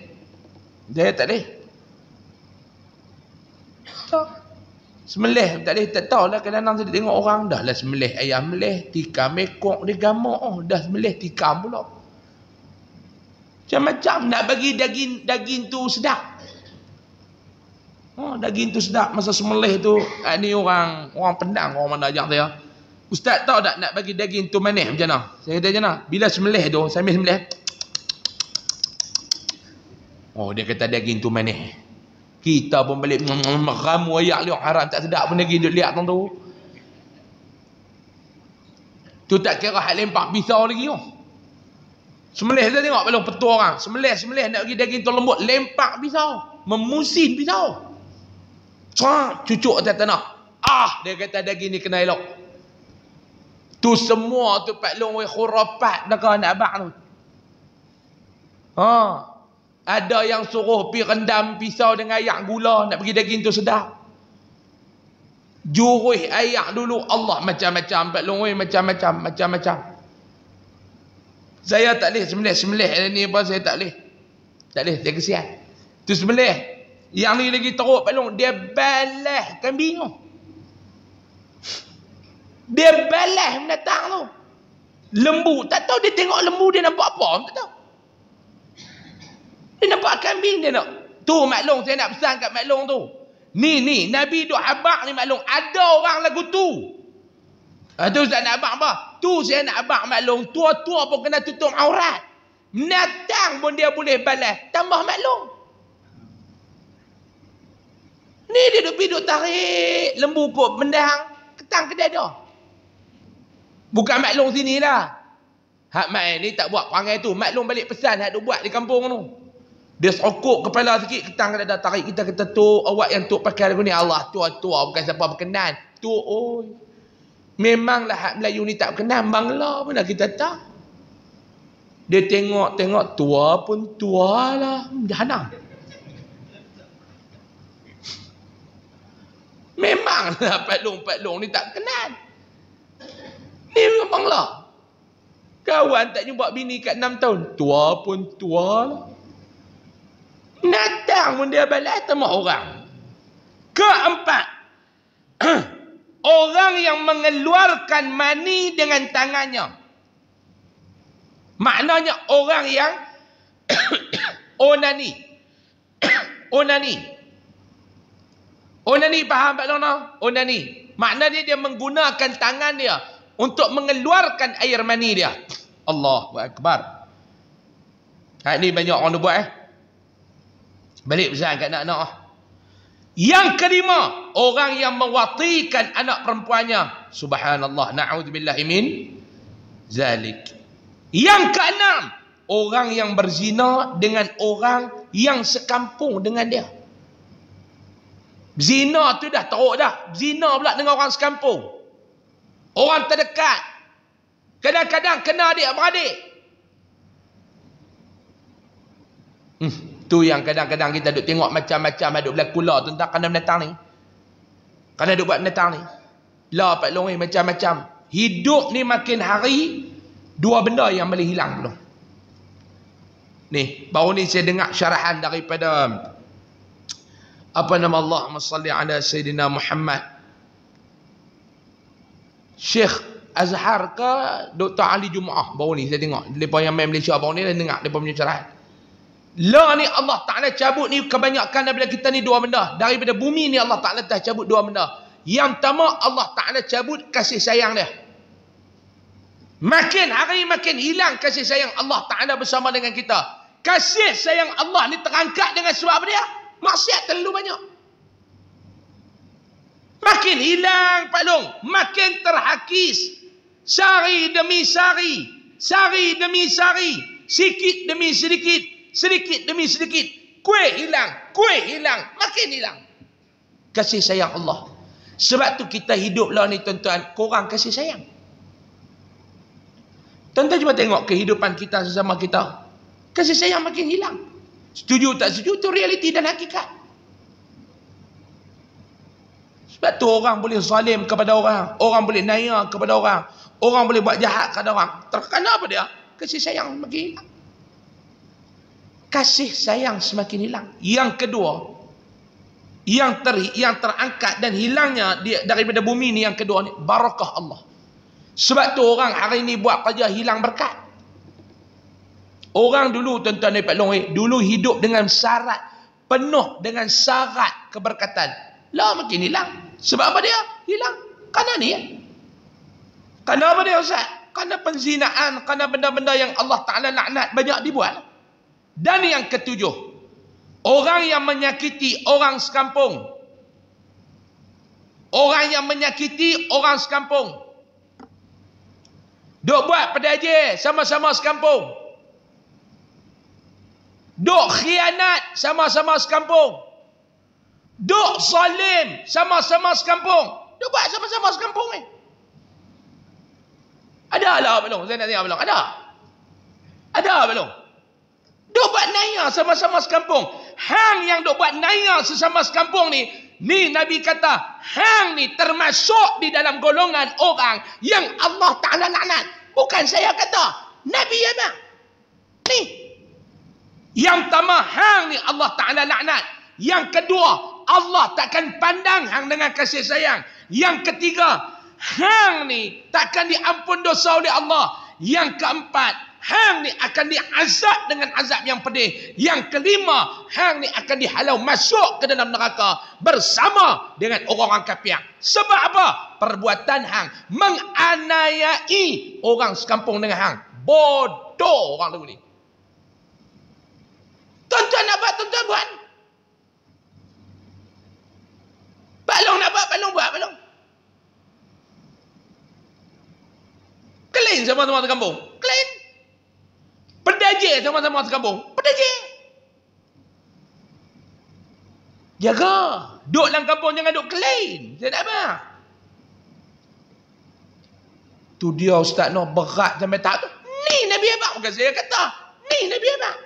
dia tak boleh tak Semelih tak leh tak tahu lah kadang-kadang saya tengok orang dah lah semelih ayam melih tikar mekok dia gamak oh dah semelih tikar pula. Macam-macam nak bagi daging daging tu sedap. Oh daging tu sedap masa semelih tu. Ah, ni orang orang pendang orang mana ajak saya. Ustaz tahu tak nak bagi daging tu manis macam mana? Saya kata macam mana? Bila semelih tu sambil semelih. Oh dia kata daging tu manis. Kita pun balik meramu ayak liuk haram tak sedap pun lagi duduk lihat tu. Tu tak kira hak lempak pisau lagi tu. Oh. Semelih tu tengok belum petu orang. Semelih, semelih nak pergi daging tu lembut. Lempak pisau. Memusin pisau. Cuk, cucuk atas tanah. Ah, dia kata daging ni kena elok. Tu semua tu Pak Long wei khurafat dah nak abang tu. Ha. Ada yang suruh pi rendam pisau dengan ayak gula nak pergi daging tu sedap. Juruh ayak dulu Allah macam-macam, pak longoi macam-macam, macam-macam. Saya tak leh semelih-semelih ni apa saya tak leh. Tak leh, saya kesian. Tu semelih. Yang ni lagi teruk pak long, dia balah kan bingung. Dia balah menatang tu. Lembu, tak tahu dia tengok lembu dia nampak apa, tak tahu. Dia nampak kambing dia nak. Tu maklong saya nak pesan kat maklong tu. Ni ni Nabi duk habaq ni maklong. Ada orang lagu tu. Ah tu saya nak habaq apa? Tu saya nak habaq maklong. Tua-tua pun kena tutup aurat. Menatang pun dia boleh balas. Tambah maklong. Ni dia duk duk tarik lembu kot mendang ketang kedai dia. Bukan maklong sini lah Hak mai ni tak buat perangai tu. Maklong balik pesan hak duk buat di kampung tu. Dia sokok kepala sikit kita kena datang tarik kita kata tu awak yang tu pakai lagu ni Allah tua tua bukan siapa berkenan. Tu oi. Oh. Memanglah hak Melayu ni tak berkenan bangla pun dah kita tak. Dia tengok-tengok tua pun tua lah. Jahanam. Memanglah Pak Long, Pak Long ni tak kenal. Ni memang lah. Kawan tak jumpa bini kat 6 tahun. Tua pun tua lah. Natang pun dia balai eh, temu orang. Keempat. (clears throat) orang yang mengeluarkan mani dengan tangannya. Maknanya orang yang (clears throat) onani. (clears throat) onani. Onani faham tak Dona? Onani. Maknanya dia menggunakan tangan dia untuk mengeluarkan air mani dia. Allahu Akbar. Ha, ni banyak orang buat eh. Balik pesan kat anak-anak. Ah. Yang kelima, orang yang mewatikan anak perempuannya. Subhanallah, naudzubillahimin, Zalik. Yang keenam, orang yang berzina dengan orang yang sekampung dengan dia. Zina tu dah teruk dah. Zina pula dengan orang sekampung. Orang terdekat. Kadang-kadang kena adik-beradik. Hmm. Tu yang kadang-kadang kita duk tengok macam-macam duk belak lah tuan-tuan kerana menetang ni. Kerana duk buat menetang ni. Lah Pak Long macam-macam. Hidup ni makin hari dua benda yang boleh hilang dulu. Ni, baru ni saya dengar syarahan daripada apa nama Allah salli ala Sayyidina Muhammad Syekh Azhar ke Dr. Ali Jumaah baru ni saya tengok depa yang main Malaysia baru ni dah dengar depa punya ceramah La ni Allah Ta'ala cabut ni kebanyakan daripada kita ni dua benda. Daripada bumi ni Allah Ta'ala dah cabut dua benda. Yang pertama Allah Ta'ala cabut kasih sayang dia. Makin hari makin hilang kasih sayang Allah Ta'ala bersama dengan kita. Kasih sayang Allah ni terangkat dengan sebab apa dia? Maksiat terlalu banyak. Makin hilang Pak Long. Makin terhakis. Sari demi sari. Sari demi sari. Sikit demi sedikit sedikit demi sedikit kuih hilang, kuih hilang, makin hilang. Kasih sayang Allah. Sebab tu kita hiduplah ni tuan-tuan, kurang kasih sayang. Tuan-tuan cuma tengok kehidupan kita sesama kita. Kasih sayang makin hilang. Setuju tak setuju tu realiti dan hakikat. Sebab tu orang boleh zalim kepada orang, orang boleh naya kepada orang, orang boleh buat jahat kepada orang. Terkena apa dia? Kasih sayang makin hilang kasih sayang semakin hilang. Yang kedua, yang ter yang terangkat dan hilangnya dia daripada bumi ni yang kedua ni barakah Allah. Sebab tu orang hari ni buat kerja hilang berkat. Orang dulu tuan-tuan dan puan dulu hidup dengan syarat penuh dengan syarat keberkatan. Lah makin hilang. Sebab apa dia? Hilang. Kerana ni. Ya? Kerana apa dia Ustaz? Kerana penzinaan, kerana benda-benda yang Allah Ta'ala laknat banyak dibuat. Dan yang ketujuh, orang yang menyakiti orang sekampung. Orang yang menyakiti orang sekampung. Duk buat pada pedaje sama-sama sekampung. Duk khianat sama-sama sekampung. Duk salim sama-sama sekampung. Duk buat sama-sama sekampung ni. Eh. Ada lah belum? Saya nak tengok belum? Ada? Ada belum? Duk buat naya sama-sama sekampung. Hang yang duk buat naya sesama sekampung ni. Ni Nabi kata. Hang ni termasuk di dalam golongan orang. Yang Allah Ta'ala laknat. Bukan saya kata. Nabi ya bang. Ni. Yang pertama. Hang ni Allah Ta'ala laknat. Yang kedua. Allah takkan pandang hang dengan kasih sayang. Yang ketiga. Hang ni takkan diampun dosa oleh Allah. Yang keempat hang ni akan diazab dengan azab yang pedih. Yang kelima, hang ni akan dihalau masuk ke dalam neraka bersama dengan orang-orang kafir. Sebab apa? Perbuatan hang menganiayai orang sekampung dengan hang. Bodoh orang tu ni. tuan apa? nak buat, tuan-tuan buat. Balong nak buat, balong buat, balong. Kelain siapa teman-teman kampung? Kelain. Pedaja sama-sama sekampung. Pedaja. Jaga. Duk dalam kampung jangan duk kelain. Saya tak apa. Tu dia Ustaz Noh berat sampai tak tu. Ni Nabi Abang. Bukan saya kata. Ni Nabi Abang.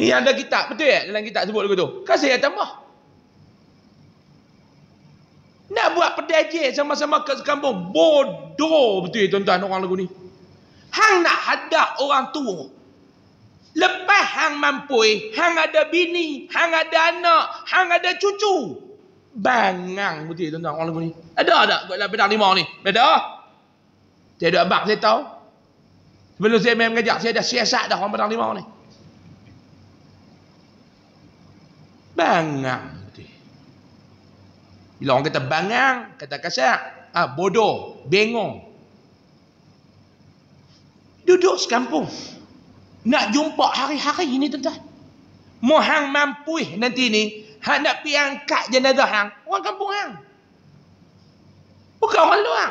Ni ada kitab. Betul tak? Dalam kitab sebut dulu tu. Kan saya tambah. Nak buat pedaja sama-sama ke kampung. Bodoh betul tuan-tuan orang lagu ni. Hang nak hadap orang tua. Lepas hang mampu, hang ada bini, hang ada anak, hang ada cucu. Bangang betul tuan-tuan orang ni. Ada tak kat dalam bedah lima ni? Beda. Saya ada abang saya tahu. Sebelum saya main mengajak, saya dah siasat dah orang bedah lima ni. Bangang betul. Bila orang kata bangang, kata kasar. Ah, bodoh, bengong. Duduk sekampung. Nak jumpa hari-hari ini tuan-tuan. Mohang mampu nanti ni. Hak nak pergi angkat jenazah hang. Orang kampung hang. Bukan orang luar.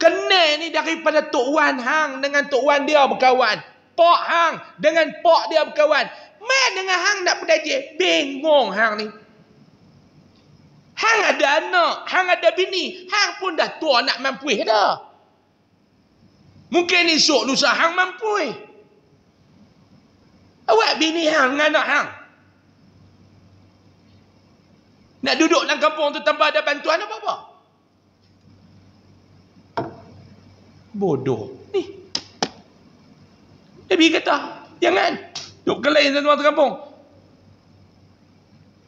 kena ni daripada Tok Wan hang dengan Tok Wan dia berkawan. Pak hang dengan pak dia berkawan. Main dengan hang nak berdaji. Bingung hang ni. Hang ada anak. Hang ada bini. Hang pun dah tua nak mampu dah. Mungkin esok lusa hang mampu eh. Awak bini hang dengan anak hang. Nak duduk dalam kampung tu tanpa ada bantuan apa-apa. Bodoh. Ni. Nabi kata, jangan. Duduk kelain satu kampung.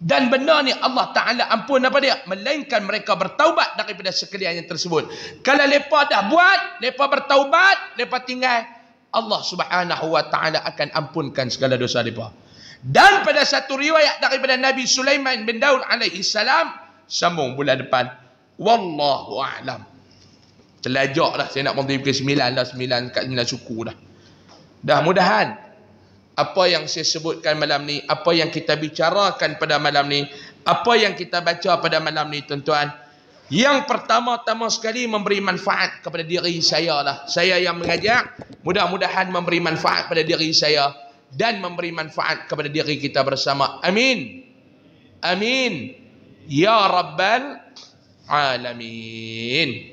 Dan benar ni Allah Ta'ala ampun apa dia? Melainkan mereka bertaubat daripada sekalian yang tersebut. Kalau mereka dah buat, mereka bertaubat, mereka tinggal. Allah Subhanahu Wa Ta'ala akan ampunkan segala dosa mereka. Dan pada satu riwayat daripada Nabi Sulaiman bin Daud alaihi salam sambung bulan depan wallahu a'lam. Terlajaklah saya nak mengerti ke 9 dah 9 kat 9 suku dah. Dah mudahan apa yang saya sebutkan malam ni, apa yang kita bicarakan pada malam ni, apa yang kita baca pada malam ni tuan-tuan. Yang pertama-tama sekali memberi manfaat kepada diri saya lah. Saya yang mengajak, mudah-mudahan memberi manfaat kepada diri saya dan memberi manfaat kepada diri kita bersama. Amin. Amin. Ya Rabbal Alamin.